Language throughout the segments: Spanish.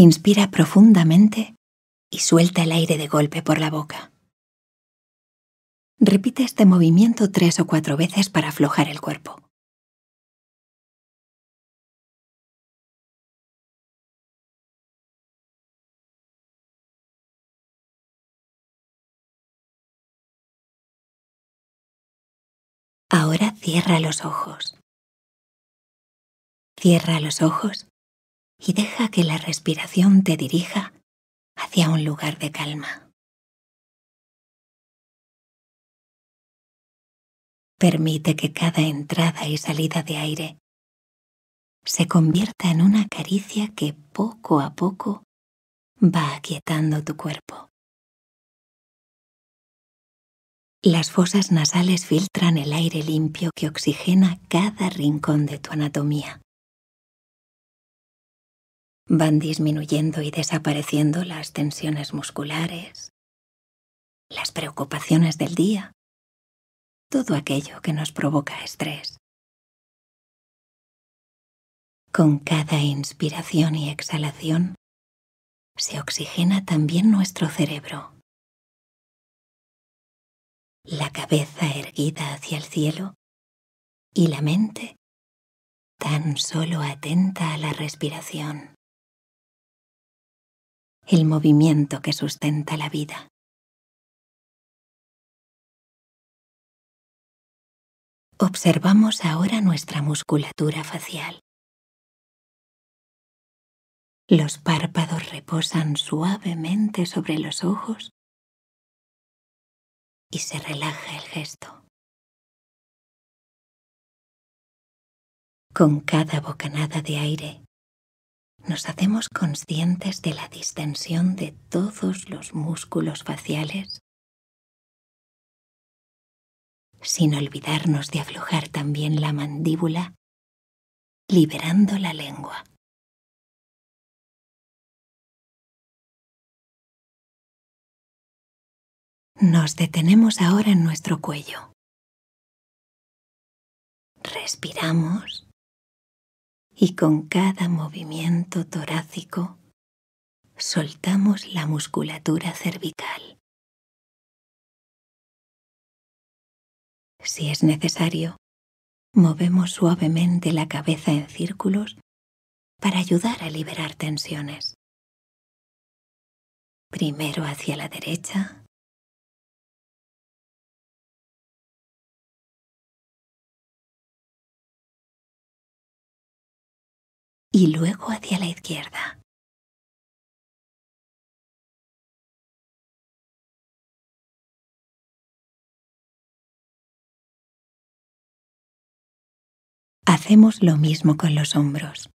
Inspira profundamente y suelta el aire de golpe por la boca. Repite este movimiento tres o cuatro veces para aflojar el cuerpo. Ahora cierra los ojos. Cierra los ojos y deja que la respiración te dirija hacia un lugar de calma. Permite que cada entrada y salida de aire se convierta en una caricia que poco a poco va aquietando tu cuerpo. Las fosas nasales filtran el aire limpio que oxigena cada rincón de tu anatomía. Van disminuyendo y desapareciendo las tensiones musculares, las preocupaciones del día, todo aquello que nos provoca estrés. Con cada inspiración y exhalación, se oxigena también nuestro cerebro. La cabeza erguida hacia el cielo y la mente tan solo atenta a la respiración el movimiento que sustenta la vida. Observamos ahora nuestra musculatura facial. Los párpados reposan suavemente sobre los ojos y se relaja el gesto. Con cada bocanada de aire, nos hacemos conscientes de la distensión de todos los músculos faciales, sin olvidarnos de aflojar también la mandíbula, liberando la lengua. Nos detenemos ahora en nuestro cuello. Respiramos y con cada movimiento torácico soltamos la musculatura cervical. Si es necesario, movemos suavemente la cabeza en círculos para ayudar a liberar tensiones. Primero hacia la derecha y luego hacia la izquierda. Hacemos lo mismo con los hombros.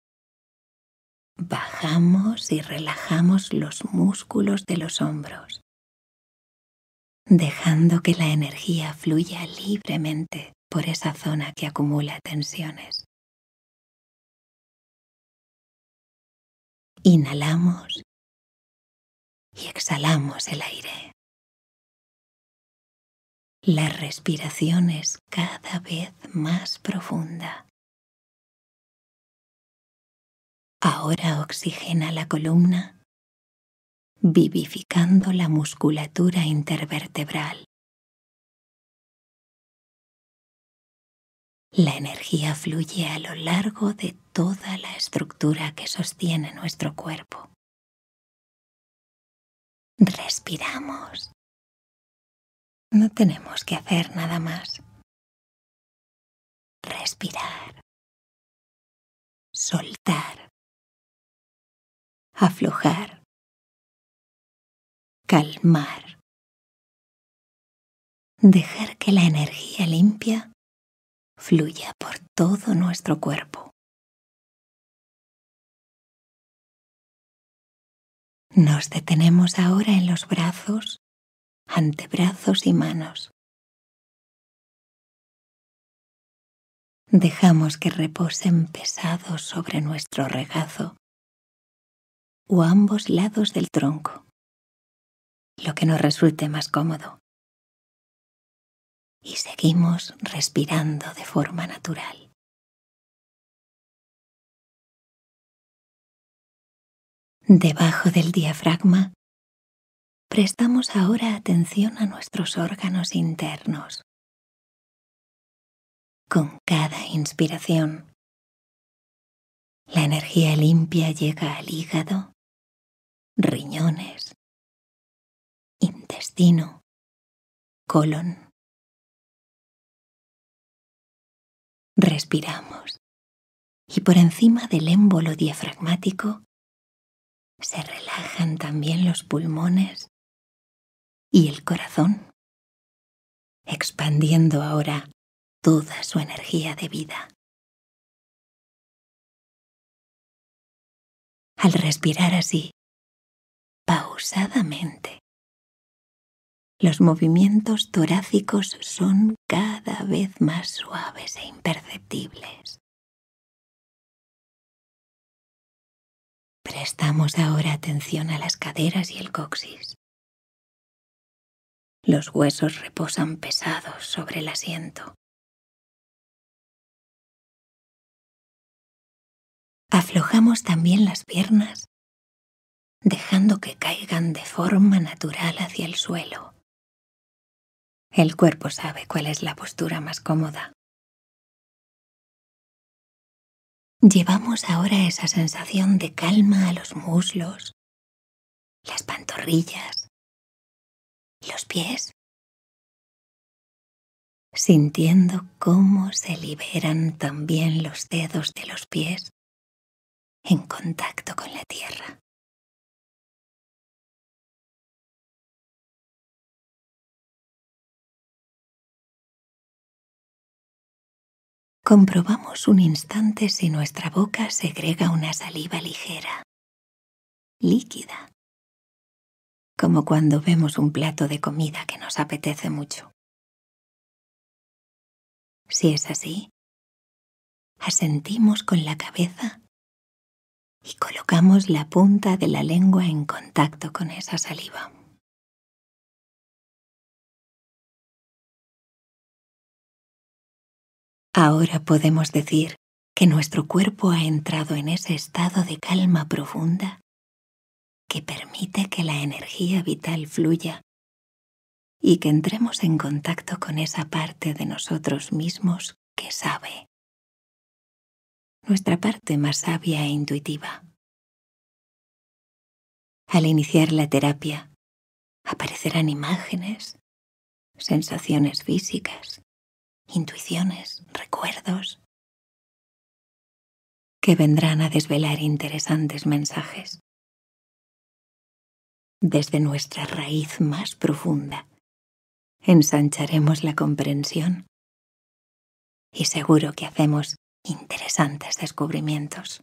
Bajamos y relajamos los músculos de los hombros, dejando que la energía fluya libremente por esa zona que acumula tensiones. Inhalamos y exhalamos el aire. La respiración es cada vez más profunda. Ahora oxigena la columna, vivificando la musculatura intervertebral. La energía fluye a lo largo de toda la estructura que sostiene nuestro cuerpo. Respiramos. No tenemos que hacer nada más. Respirar. Soltar. Aflojar. Calmar. Dejar que la energía limpia fluya por todo nuestro cuerpo. Nos detenemos ahora en los brazos, antebrazos y manos. Dejamos que reposen pesados sobre nuestro regazo o ambos lados del tronco, lo que nos resulte más cómodo y seguimos respirando de forma natural. Debajo del diafragma, prestamos ahora atención a nuestros órganos internos. Con cada inspiración, la energía limpia llega al hígado, riñones, intestino, colon respiramos y por encima del émbolo diafragmático se relajan también los pulmones y el corazón, expandiendo ahora toda su energía de vida. Al respirar así, pausadamente, los movimientos torácicos son cada vez más suaves e imperceptibles. Prestamos ahora atención a las caderas y el coxis. Los huesos reposan pesados sobre el asiento. Aflojamos también las piernas, dejando que caigan de forma natural hacia el suelo. El cuerpo sabe cuál es la postura más cómoda. Llevamos ahora esa sensación de calma a los muslos, las pantorrillas, los pies, sintiendo cómo se liberan también los dedos de los pies en contacto con la tierra. Comprobamos un instante si nuestra boca segrega una saliva ligera, líquida, como cuando vemos un plato de comida que nos apetece mucho. Si es así, asentimos con la cabeza y colocamos la punta de la lengua en contacto con esa saliva. Ahora podemos decir que nuestro cuerpo ha entrado en ese estado de calma profunda que permite que la energía vital fluya y que entremos en contacto con esa parte de nosotros mismos que sabe, nuestra parte más sabia e intuitiva. Al iniciar la terapia, aparecerán imágenes, sensaciones físicas, intuiciones, recuerdos, que vendrán a desvelar interesantes mensajes desde nuestra raíz más profunda. Ensancharemos la comprensión y seguro que hacemos interesantes descubrimientos.